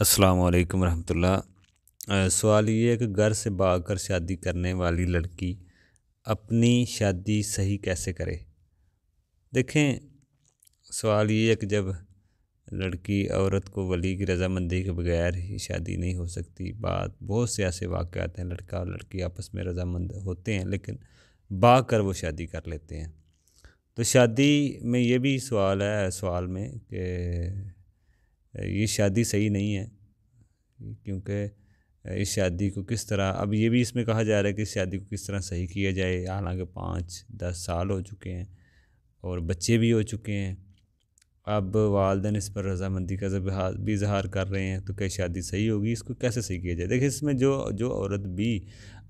अस्सलाम वालेकुम रहमतुल्लाह सवाल ये है कि घर से भागकर शादी करने वाली लड़की अपनी शादी सही कैसे करे देखें सवाल ये है कि जब लड़की औरत को वली की रजामंदी के बगैर ही शादी नहीं हो सकती बात बहुत से ऐसे वाक़ हैं लड़का और लड़की आपस में रजामंद होते हैं लेकिन भाग कर वो शादी कर लेते हैं तो शादी में ये भी सवाल है सवाल में कि ये शादी सही नहीं है क्योंकि इस शादी को किस तरह अब ये भी इसमें कहा जा रहा है कि इस शादी को किस तरह सही किया जाए हालांकि पाँच दस साल हो चुके हैं और बच्चे भी हो चुके हैं अब वालदेन इस पर रजामंदी का भी इजहार कर रहे हैं तो क्या शादी सही होगी इसको कैसे सही किया जाए देखिए इसमें जो जो औरत भी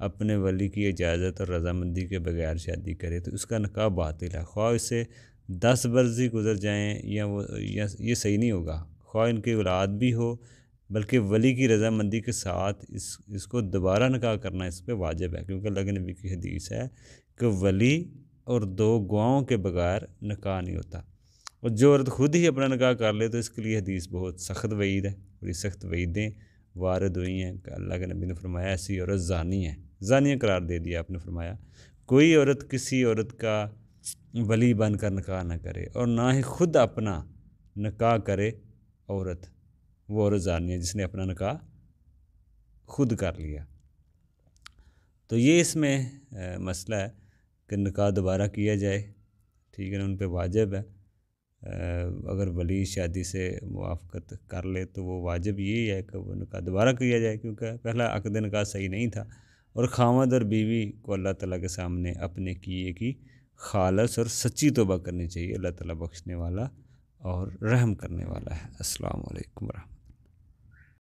अपने वली की इजाज़त और रजामंदी के बगैर शादी करे तो उसका नकाब बातिल है ख्वाह इससे दस ही गुजर जाएँ या वो या ये सही नहीं होगा ख्वा इनकी औलाद भी हो बल्कि वली की रजामंदी के साथ इस इसको दोबारा निकाह करना इस पर वाजिब है क्योंकि अल्लाह के नबी की हदीस है कि वली और दो गुआओं के बगैर निकाह नहीं होता और जो औरत खुद ही अपना निकाह कर ले तो इसके लिए हदीस बहुत सख्त वईद है बड़ी सख्त वईदें वारद हुई हैं कि अल्लाह के नबी ने फरमाया ऐसी औरत जानी है जानिया करार दे दिया आपने फरमाया कोई औरत किसी औरत का वली बनकर निकाह ना करे और ना ही खुद अपना निकाह करे औरत वो औरत जानी है जिसने अपना निकाह खुद कर लिया तो ये इसमें आ, मसला है कि निकाह दोबारा किया जाए ठीक है ना उन पर वाजिब है आ, अगर वली शादी से मुआफ़त कर ले तो वो वाजिब ये है कि वो निकाह दोबारा किया जाए क्योंकि पहला अकद निकाह सही नहीं था और खामद और बीवी को अल्लाह ताला के सामने अपने किए की खालस और सच्ची तोबा करनी चाहिए अल्लाह ताला बख्शने वाला और रहम करने वाला है अस्सलाम वालेकुम